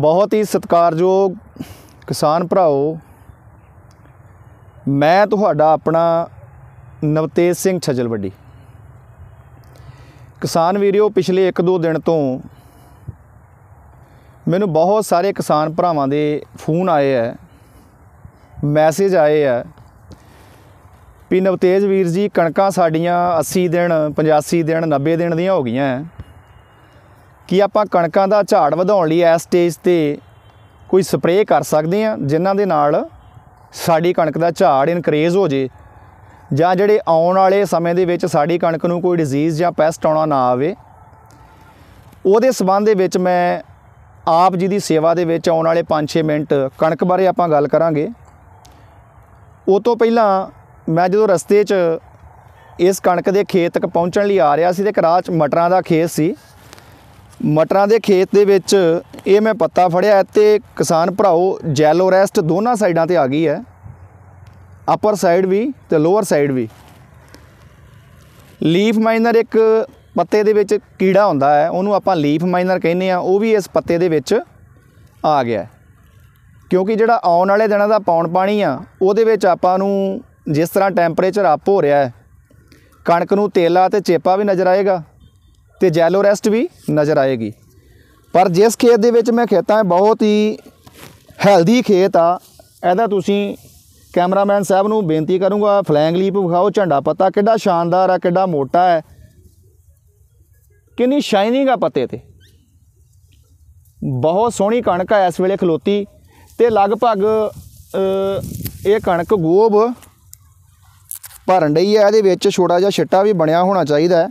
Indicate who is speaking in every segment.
Speaker 1: ਬਹੁਤ ਹੀ ਸਤਿਕਾਰਯੋਗ ਕਿਸਾਨ ਭਰਾਓ ਮੈਂ ਤੁਹਾਡਾ ਆਪਣਾ ਨਵਤੇਜ ਸਿੰਘ ਛਜਲਵੱਡੀ ਕਿਸਾਨ ਵੀਰੋ ਪਿਛਲੇ 1-2 ਦਿਨ ਤੋਂ ਮੈਨੂੰ ਬਹੁਤ ਸਾਰੇ ਕਿਸਾਨ ਭਰਾਵਾਂ ਦੇ ਫੋਨ ਆਏ ਐ ਮੈਸੇਜ ਆਏ ਐ ਵੀ ਨਵਤੇਜ ਵੀਰ ਜੀ ਕਣਕਾਂ ਸਾਡੀਆਂ 80 ਦਿਨ 85 ਦਿਨ 90 ਦਿਨ ਦੀਆਂ ਹੋ ਗਈਆਂ ਐ ਕੀ ਆਪਾਂ ਕਣਕਾਂ ਦਾ ਝਾੜ ਵਧਾਉਣ ਲਈ ਇਸ ਸਟੇਜ ਤੇ ਕੋਈ ਸਪਰੇਅ ਕਰ ਸਕਦੇ ਆ ਜਿਨ੍ਹਾਂ ਦੇ ਨਾਲ ਸਾਡੀ ਕਣਕ ਦਾ ਝਾੜ ਇਨਕਰੀਜ਼ ਹੋ ਜੇ ਜਾਂ ਜਿਹੜੇ ਆਉਣ ਵਾਲੇ ਸਮੇਂ ਦੇ ਵਿੱਚ ਸਾਡੀ ਕਣਕ ਨੂੰ ਕੋਈ ਡਿਜ਼ੀਜ਼ ਜਾਂ ਪੈਸਟ ਆਉਣਾ ਨਾ ਆਵੇ ਉਹਦੇ ਸਬੰਧ ਦੇ ਵਿੱਚ ਮੈਂ ਆਪ ਜੀ ਦੀ ਸੇਵਾ ਦੇ ਵਿੱਚ ਆਉਣ ਵਾਲੇ 5-6 ਮਿੰਟ ਕਣਕ ਬਾਰੇ ਆਪਾਂ ਗੱਲ ਕਰਾਂਗੇ ਉਹ ਤੋਂ ਪਹਿਲਾਂ ਮੈਂ ਜਦੋਂ ਰਸਤੇ 'ਚ ਇਸ ਕਣਕ ਦੇ ਖੇਤ ਤੱਕ ਪਹੁੰਚਣ ਲਈ ਆ ਰਿਹਾ ਸੀ ਤੇ ਕਰਾਚ ਮਟਰਾਂ ਦਾ ਖੇਤ ਸੀ ਮਟਰਾਂ ਦੇ ਖੇਤ ਦੇ ਵਿੱਚ ਇਹ ਮੈਂ ਪੱਤਾ ਫੜਿਆ ਤੇ ਕਿਸਾਨ ਭਰਾਓ ਜੈਲੋ ਰੈਸਟ ਦੋਨਾਂ ਸਾਈਡਾਂ ਤੇ ਆ ਗਈ ਹੈ ਅਪਰ ਸਾਈਡ ਵੀ ਤੇ ਲੋਅਰ ਸਾਈਡ ਵੀ ਲੀਫ ਮਾਈਨਰ ਇੱਕ ਪੱਤੇ ਦੇ ਵਿੱਚ ਕੀੜਾ ਹੁੰਦਾ ਹੈ ਉਹਨੂੰ ਆਪਾਂ ਲੀਫ ਮਾਈਨਰ ਕਹਿੰਦੇ ਆ ਉਹ ਵੀ ਇਸ ਪੱਤੇ ਦੇ ਵਿੱਚ ਆ ਗਿਆ ਕਿਉਂਕਿ ਜਿਹੜਾ ਆਉਣ ਵਾਲੇ ਦਿਨਾਂ ਦਾ ਪੌਣ ਪਾਣੀ ਆ ਉਹਦੇ ਵਿੱਚ ਆਪਾਂ ਨੂੰ ਜਿਸ ਤਰ੍ਹਾਂ ਟੈਂਪਰੇਚਰ ਅਪ ਹੋ ਰਿਹਾ ਹੈ ਕਣਕ ਨੂੰ ਤੇਲਾ ਤੇ ਚੇਪਾ ਵੀ ਨਜ਼ਰ ਆਏਗਾ ਤੇ ਜੈਲੋ ਰੈਸਟ ਵੀ ਨਜ਼ਰ ਆਏਗੀ ਪਰ ਜਿਸ ਖੇਤ ਦੇ ਵਿੱਚ ਮੈਂ ਖੇਤਾਂ ਬਹੁਤ ਹੀ ਹੈਲਦੀ ਖੇਤ ਆ ਇਹਦਾ ਤੁਸੀਂ ਕੈਮਰਾਮੈਨ ਸਾਹਿਬ ਨੂੰ ਬੇਨਤੀ ਕਰੂੰਗਾ ਫਲੈਂਗ ਲੀਪ ਵਿਖਾਓ ਝੰਡਾ ਪੱਤਾ ਕਿੱਡਾ ਸ਼ਾਨਦਾਰ ਆ ਕਿੱਡਾ ਮੋਟਾ ਹੈ ਕਿੰਨੀ ਸ਼ਾਈਨਿੰਗ ਆ ਪੱਤੇ ਤੇ ਬਹੁਤ ਸੋਹਣੀ ਕਣਕ ਆ ਇਸ ਵੇਲੇ ਖਲੋਤੀ ਤੇ ਲਗਭਗ ਇਹ ਕਣਕ ਗੋਬ ਭਰਨ ਢਈ ਹੈ ਇਹਦੇ ਵਿੱਚ ਛੋਟਾ ਜਿਹਾ ਛਿੱਟਾ ਵੀ ਬਣਿਆ ਹੋਣਾ ਚਾਹੀਦਾ ਹੈ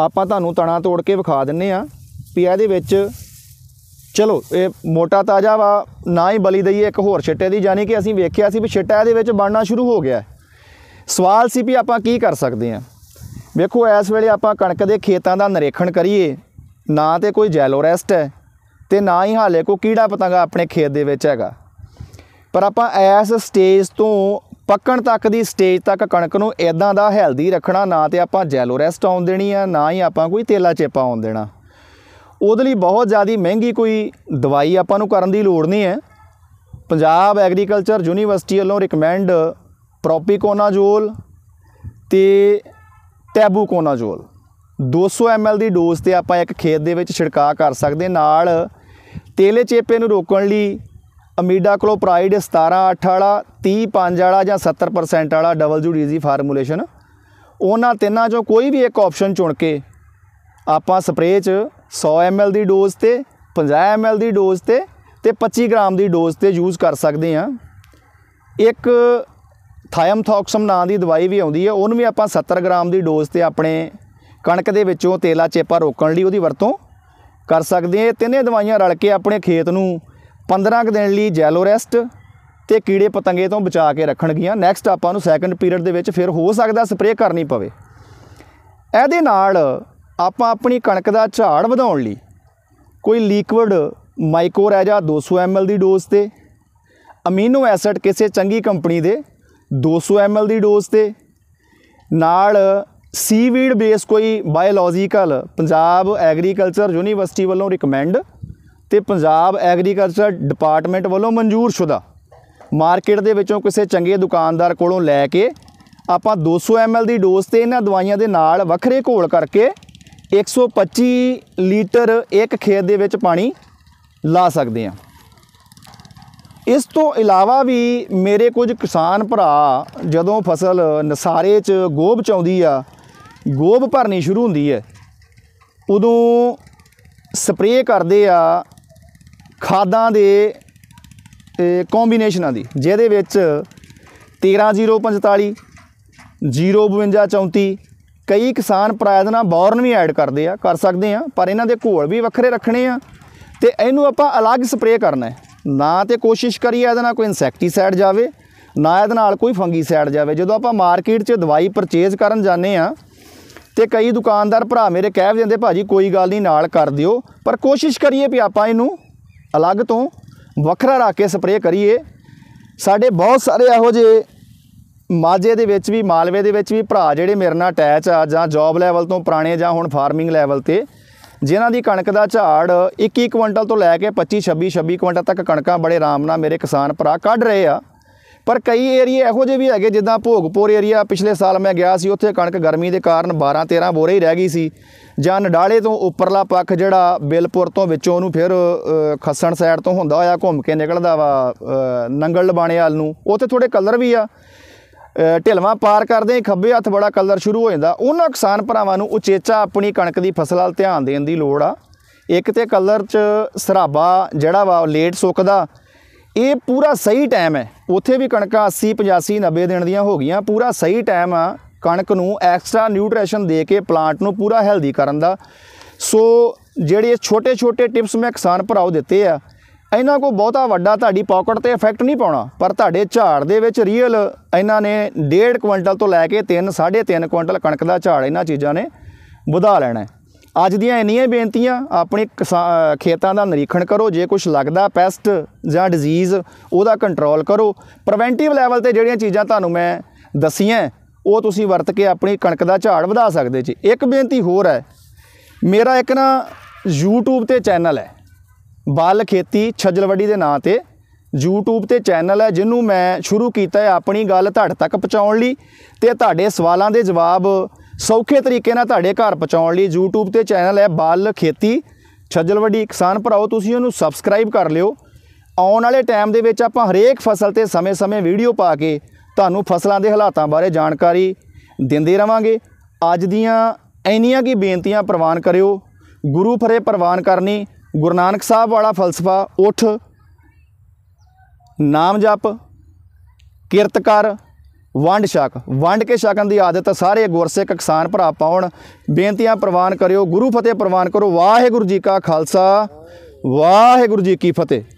Speaker 1: ਆਪਾਂ ਤੁਹਾਨੂੰ ਤਣਾ ਤੋੜ ਕੇ ਵਿਖਾ ਦਿੰਨੇ ਆ ਵੀ ਇਹਦੇ ਵਿੱਚ ਚਲੋ ਇਹ ਮੋਟਾ ਤਾਜ਼ਾ ਵਾ ਨਾ ਹੀ ਬਲੀ ਦਈਏ ਇੱਕ ਹੋਰ ਛਿੱਟੇ ਦੀ ਯਾਨੀ ਕਿ ਅਸੀਂ ਵੇਖਿਆ ਸੀ ਵੀ ਛਿੱਟਾ ਇਹਦੇ ਵਿੱਚ ਬਣਨਾ ਸ਼ੁਰੂ ਹੋ ਗਿਆ ਸਵਾਲ ਸੀ ਵੀ ਆਪਾਂ ਕੀ ਕਰ ਸਕਦੇ ਆ ਵੇਖੋ ਇਸ ਵੇਲੇ ਆਪਾਂ ਕਣਕ ਦੇ ਖੇਤਾਂ ਦਾ ਨਿਰੀਖਣ ਕਰੀਏ ਨਾ ਤੇ ਕੋਈ ਜੈਲੋ ਰੈਸਟ ਹੈ ਤੇ ਨਾ ਹੀ ਹਾਲੇ ਕੋ ਕੀੜਾ ਪਤੰਗਾ ਆਪਣੇ ਖੇਤ ਦੇ ਵਿੱਚ ਹੈਗਾ ਪਰ ਆਪਾਂ ਇਸ ਸਟੇਜ ਤੋਂ ਪੱਕਣ ਤੱਕ ਦੀ ਸਟੇਜ ਤੱਕ ਕਣਕ ਨੂੰ ਇਦਾਂ ਦਾ ਹੈਲਦੀ ਰੱਖਣਾ ਨਾ ਤੇ ਆਪਾਂ ਜੈਲੋ ਰੈਸਟ ਆਉਣ ਦੇਣੀ ਆ ਨਾ ਹੀ ਆਪਾਂ ਕੋਈ ਤੇਲਾ ਚੇਪਾ ਆਉਣ ਦੇਣਾ ਉਹਦੇ ਲਈ ਬਹੁਤ ਜ਼ਿਆਦੀ ਮਹਿੰਗੀ ਕੋਈ ਦਵਾਈ ਆਪਾਂ ਨੂੰ ਕਰਨ ਦੀ ਲੋੜ ਨਹੀਂ ਹੈ ਪੰਜਾਬ ਐਗਰੀਕਲਚਰ ਯੂਨੀਵਰਸਿਟੀ ਵੱਲੋਂ ਰეკਮੈਂਡ ਪ੍ਰੋਪੀਕੋਨਾਜੋਲ ਤੇ ਟੈਬੂਕੋਨਾਜੋਲ 200 ml ਦੀ ਡੋਜ਼ ਤੇ ਆਪਾਂ ਇੱਕ ਖੇਤ ਦੇ ਵਿੱਚ ਛਿੜਕਾਅ ਕਰ ਸਕਦੇ ਨਾਲ ਤੇਲੇ ਚੇਪੇ ਨੂੰ ਰੋਕਣ ਲਈ ਅਮੀਡਾ ਕਲੋਪਰਾਈਡ 17-8 ਵਾਲਾ 30-5 ਵਾਲਾ ਜਾਂ 70% ਵਾਲਾ ਡਬਲ ਜੂ ਡੀਜ਼ੀ ਫਾਰਮੂਲੇਸ਼ਨ ਉਹਨਾਂ ਤਿੰਨਾਂ ਚੋਂ ਕੋਈ ਵੀ ਇੱਕ ਆਪਸ਼ਨ ਚੁਣ ਕੇ ਆਪਾਂ ਸਪਰੇਅ 'ਚ 100 ml ਦੀ ਡੋਜ਼ ਤੇ 50 ml ਦੀ ਡੋਜ਼ ਤੇ ਤੇ 25 ਗ੍ਰਾਮ ਦੀ ਡੋਜ਼ ਤੇ ਯੂਜ਼ ਕਰ ਸਕਦੇ ਆ ਇੱਕ ਥਾਇਮਥੌਕਸਮ ਨਾਂ ਦੀ ਦਵਾਈ ਵੀ ਆਉਂਦੀ ਹੈ ਉਹਨੂੰ ਵੀ ਆਪਾਂ 70 ਗ੍ਰਾਮ ਦੀ ਡੋਜ਼ ਤੇ ਆਪਣੇ ਕਣਕ ਦੇ ਵਿੱਚੋਂ ਤੇਲਾ ਚੇਪਾ ਰੋਕਣ ਲਈ ਉਹਦੀ ਵਰਤੋਂ ਕਰ ਸਕਦੇ ਆ ਤਿੰਨੇ ਦਵਾਈਆਂ ਰਲ ਕੇ ਆਪਣੇ ਖੇਤ ਨੂੰ 15 ਕ ਦਿਨ ਲਈ ਜੈਲੋ ਰੈਸਟ ਤੇ ਕੀੜੇ ਪਤੰਗੇ ਤੋਂ ਬਚਾ ਕੇ ਰੱਖਣਗੀਆਂ ਨੈਕਸਟ ਆਪਾਂ ਨੂੰ ਸੈਕੰਡ ਪੀਰੀਅਡ ਦੇ ਵਿੱਚ ਫਿਰ ਹੋ ਸਕਦਾ ਸਪਰੇਅ ਕਰਨੀ ਪਵੇ ਇਹਦੇ ਨਾਲ ਆਪਾਂ ਆਪਣੀ ਕਣਕ ਦਾ ਝਾੜ ਵਧਾਉਣ ਲਈ ਕੋਈ ਲਿਕਵਿਡ ਮਾਈਕੋ ਰੈਜਾ 200 ਐਮਐਲ ਦੀ ਡੋਜ਼ ਤੇ ਅਮੀਨੋ ਐਸਿਡ ਕਿਸੇ ਚੰਗੀ ਕੰਪਨੀ ਦੇ 200 ਐਮਐਲ ਦੀ ਡੋਜ਼ ਤੇ ਨਾਲ ਸੀਵੀਡ ਬੇਸ ਕੋਈ biological Punjab agriculture university recommend ਰਿਕਮੈਂਡ ਤੇ ਪੰਜਾਬ ਐਗਰੀਕਲਚਰ ਡਿਪਾਰਟਮੈਂਟ ਵੱਲੋਂ ਮਨਜ਼ੂਰਸ਼ੁਦਾ ਮਾਰਕੀਟ ਦੇ ਵਿੱਚੋਂ ਕਿਸੇ ਚੰਗੇ ਦੁਕਾਨਦਾਰ ਕੋਲੋਂ ਲੈ ਕੇ ਆਪਾਂ 200 ਐਮਐਲ ਦੀ ਡੋਜ਼ ਤੇ ਇਹਨਾਂ ਦਵਾਈਆਂ ਦੇ ਨਾਲ ਵੱਖਰੇ ਘੋਲ ਕਰਕੇ 125 ਲੀਟਰ ਇੱਕ ਖੇਤ ਦੇ ਵਿੱਚ ਪਾਣੀ ਲਾ ਸਕਦੇ ਆ ਇਸ ਤੋਂ ਇਲਾਵਾ ਵੀ ਮੇਰੇ ਕੁਝ ਕਿਸਾਨ ਭਰਾ ਜਦੋਂ ਫਸਲ ਨਸਾਰੇ 'ਚ ਗੋਭ ਚਾਉਂਦੀ ਆ ਗੋਭ ਭਰਨੀ ਸ਼ੁਰੂ ਹੁੰਦੀ ਹੈ ਉਦੋਂ ਸਪਰੇਅ ਕਰਦੇ ਆ ਖਾਦਾਂ ਦੇ ਕੰਬੀਨੇਸ਼ਨਾਂ ਦੀ ਜਿਹਦੇ ਵਿੱਚ 13045 05234 ਕਈ ਕਿਸਾਨ ਪ੍ਰਾਇਦਨਾ ਬੌਰਨ ਵੀ ਐਡ ਕਰਦੇ ਆ ਕਰ ਸਕਦੇ ਆ ਪਰ ਇਹਨਾਂ ਦੇ ਘੋਲ ਵੀ ਵੱਖਰੇ ਰੱਖਣੇ ਆ ਤੇ ਇਹਨੂੰ ਆਪਾਂ ਅਲੱਗ ਸਪਰੇਅ ਕਰਨਾ ਹੈ ਨਾ ਤੇ ਕੋਸ਼ਿਸ਼ ਕਰੀਏ ਇਹਦੇ ਨਾਲ ਕੋਈ ਇਨਸੈਕਟੀਸਾਈਡ ਜਾਵੇ ਨਾ ਇਹਦੇ ਨਾਲ ਕੋਈ ਫੰਗੀਸਾਈਡ ਜਾਵੇ ਜਦੋਂ ਆਪਾਂ ਮਾਰਕੀਟ 'ਚ ਦਵਾਈ ਪਰਚੇਜ਼ ਕਰਨ ਜਾਂਦੇ ਆ ਤੇ ਕਈ ਦੁਕਾਨਦਾਰ ਭਰਾ ਮੇਰੇ ਕਹਿ ਦਿੰਦੇ ਭਾਜੀ ਕੋਈ ਗੱਲ ਨਹੀਂ ਨਾਲ ਕਰ ਦਿਓ ਪਰ ਕੋਸ਼ਿਸ਼ ਕਰੀਏ ਵੀ ਆਪਾਂ ਇਹਨੂੰ ਅਲੱਗ ਤੋਂ ਵੱਖਰਾ ਰੱਖ ਕੇ ਸਪਰੇਅ ਕਰੀਏ ਸਾਡੇ ਬਹੁਤ ਸਾਰੇ ਇਹੋ ਜਿਹੇ ਮਾਝੇ ਦੇ ਵਿੱਚ ਵੀ ਮਾਲਵੇ ਦੇ ਵਿੱਚ ਵੀ ਭਰਾ ਜਿਹੜੇ ਮੇਰੇ ਨਾਲ ਅਟੈਚ ਆ ਜਾਂ ਜੌਬ ਲੈਵਲ ਤੋਂ ਪੁਰਾਣੇ ਜਾਂ ਹੁਣ ਫਾਰਮਿੰਗ ਲੈਵਲ ਤੇ ਜਿਨ੍ਹਾਂ ਦੀ ਕਣਕ ਦਾ ਝਾੜ 21 ਕੁਇੰਟਲ ਤੋਂ ਲੈ ਕੇ 25 26 26 ਕੁਇੰਟਲ ਤੱਕ ਕਣਕਾਂ ਬੜੇ ਆਰਾਮ ਨਾਲ ਮੇਰੇ ਕਿਸਾਨ ਭਰਾ ਕੱਢ ਰਹੇ ਆ ਪਰ ਕਈ ਏਰੀਆ ਇਹੋ ਜਿਹੇ ਵੀ ਹੈਗੇ ਜਿੱਦਾਂ ਭੋਗਪੁਰ ਏਰੀਆ ਪਿਛਲੇ ਸਾਲ ਮੈਂ ਗਿਆ ਸੀ ਉੱਥੇ ਕਣਕ ਗਰਮੀ ਦੇ ਕਾਰਨ 12 13 ਬੋਰੇ ਹੀ ਰਹਿ ਗਈ ਸੀ ਜਾਂ ਨਡਾਲੇ ਤੋਂ ਉੱਪਰਲਾ ਪੱਖ ਜਿਹੜਾ ਬਿਲਪੁਰ ਤੋਂ ਵਿੱਚੋਂ ਨੂੰ ਫਿਰ ਖੱਸਣ ਸਾਈਡ ਤੋਂ ਹੁੰਦਾ ਹੋਇਆ ਘੁੰਮ ਕੇ ਨਿਕਲਦਾ ਵਾ ਨੰਗਲ ਲਬਾਣੇ ਵਾਲ ਨੂੰ ਉੱਥੇ ਥੋੜੇ ਕਲਰ ਵੀ ਆ ਢਿਲਵਾ ਪਾਰ ਕਰਦੇ ਖੱਬੇ ਹੱਥ ਬੜਾ ਕਲਰ ਸ਼ੁਰੂ ਹੋ ਜਾਂਦਾ ਉਹਨਾਂ ਕਿਸਾਨ ਭਰਾਵਾਂ ਨੂੰ ਉਚੇਚਾ ਆਪਣੀ ਕਣਕ ਦੀ ਫਸਲ ਵੱਲ ਧਿਆਨ ਦੇਣ ਦੀ ਲੋੜ ਆ ਇੱਕ ਤੇ ਕਲਰ 'ਚ ਸਰਾਬਾ ਜਿਹੜਾ ਵਾ ਲੇਟ ਸੁੱਕਦਾ ਇਹ ਪੂਰਾ ਸਹੀ ਟਾਈਮ ਹੈ ਉਥੇ ਵੀ ਕਣਕਾਂ 80 85 90 ਦਿਨ ਦੀਆਂ ਹੋ ਗਈਆਂ ਪੂਰਾ ਸਹੀ ਟਾਈਮ ਆ ਕਣਕ ਨੂੰ ਐਕਸਟਰਾ ਨਿਊਟ੍ਰੀਸ਼ਨ ਦੇ ਕੇ ਪਲਾਂਟ ਨੂੰ ਪੂਰਾ ਹੈਲਦੀ ਕਰਨ ਦਾ ਸੋ ਜਿਹੜੇ ਛੋਟੇ ਛੋਟੇ ਟਿਪਸ ਮੈਂ ਕਿਸਾਨ ਭਰਾਓ ਦਿੱਤੇ ਆ ਇਹਨਾਂ ਕੋ ਬਹੁਤਾ ਵੱਡਾ ਤੁਹਾਡੀ ਪਾਕਟ ਤੇ ਇਫੈਕਟ ਨਹੀਂ ਪਾਉਣਾ ਪਰ ਤੁਹਾਡੇ ਝਾੜ ਦੇ ਵਿੱਚ ਰੀਅਲ ਇਹਨਾਂ ਨੇ 1.5 ਕੁਇੰਟਲ ਤੋਂ ਲੈ ਕੇ 3 3.5 ਕੁਇੰਟਲ ਕਣਕ ਦਾ ਝਾੜ ਇਹਨਾਂ ਚੀਜ਼ਾਂ ਨੇ ਵਧਾ ਲੈਣਾ ਅੱਜ ਦੀਆਂ ਇੰਨੀਆਂ ਬੇਨਤੀਆਂ ਆਪਣੇ ਖੇਤਾਂ ਦਾ ਨਿਰੀਖਣ ਕਰੋ ਜੇ ਕੁਝ ਲੱਗਦਾ ਪੈਸਟ ਜਾਂ ਡਿਜ਼ੀਜ਼ ਉਹਦਾ ਕੰਟਰੋਲ ਕਰੋ ਪ੍ਰੀਵੈਂਟਿਵ ਲੈਵਲ ਤੇ ਜਿਹੜੀਆਂ ਚੀਜ਼ਾਂ ਤੁਹਾਨੂੰ ਮੈਂ ਦਸੀਆਂ ਉਹ ਤੁਸੀਂ ਵਰਤ ਕੇ ਆਪਣੀ ਕਣਕ ਦਾ ਝਾੜ ਵਧਾ ਸਕਦੇ ਜੀ ਇੱਕ ਬੇਨਤੀ ਹੋਰ ਹੈ ਮੇਰਾ ਇੱਕ ਨਾ YouTube ਤੇ ਚੈਨਲ ਹੈ ਬਾਲ ਖੇਤੀ ਛੱਜਲਵੱਡੀ ਦੇ ਨਾਂ ਤੇ YouTube ਤੇ ਚੈਨਲ ਹੈ ਜਿਹਨੂੰ ਮੈਂ ਸ਼ੁਰੂ ਕੀਤਾ ਹੈ ਆਪਣੀ ਗੱਲ ਤੁਹਾਡੇ ਤੱਕ ਪਹੁੰਚਾਉਣ ਲਈ ਤੇ ਤੁਹਾਡੇ ਸਵਾਲਾਂ ਦੇ ਜਵਾਬ ਸੌਖੇ ਤਰੀਕੇ ਨਾਲ ਤੁਹਾਡੇ ਘਰ ਪਹੁੰਚਾਉਣ ਲਈ YouTube ਤੇ ਚੈਨਲ ਹੈ ਬਾਲ ਖੇਤੀ ਛੱਜਲਵੜੀ ਕਿਸਾਨ ਭਰਾਓ ਤੁਸੀਂ ਉਹਨੂੰ ਸਬਸਕ੍ਰਾਈਬ ਕਰ ਲਿਓ ਆਉਣ ਵਾਲੇ ਟਾਈਮ ਦੇ ਵਿੱਚ ਆਪਾਂ ਹਰੇਕ ਫਸਲ ਤੇ ਸਮੇਂ-ਸਮੇਂ ਵੀਡੀਓ ਪਾ ਕੇ ਤੁਹਾਨੂੰ ਫਸਲਾਂ ਦੇ ਹਾਲਾਤਾਂ ਬਾਰੇ ਜਾਣਕਾਰੀ ਦਿੰਦੇ ਰਵਾਂਗੇ ਅੱਜ ਦੀਆਂ ਐਨੀਆਂ ਕੀ ਬੇਨਤੀਆਂ ਪ੍ਰਵਾਨ ਕਰਿਓ ਗੁਰੂ ਫਰੇ ਪ੍ਰਵਾਨ ਕਰਨੀ ਗੁਰੂ ਨਾਨਕ ਸਾਹਿਬ ਵਾਲਾ ਫਲਸਫਾ ਉਠ ਨਾਮ ਜਪ ਕੀਰਤ ਕਰ ਵੰਡ ਛਕ ਵੰਡ ਕੇ ਛਕਣ ਦੀ ਆਦਤ ਸਾਰੇ ਗੁਰਸਿੱਖ ਕਿਸਾਨ ਭਰਾ ਪਾਉਣ ਬੇਨਤੀਆਂ ਪ੍ਰਵਾਨ ਕਰਿਓ ਗੁਰੂ ਫਤਿਹ ਪ੍ਰਵਾਨ ਕਰੋ ਵਾਹਿਗੁਰੂ ਜੀ ਕਾ ਖਾਲਸਾ ਵਾਹਿਗੁਰੂ ਜੀ ਕੀ ਫਤਿਹ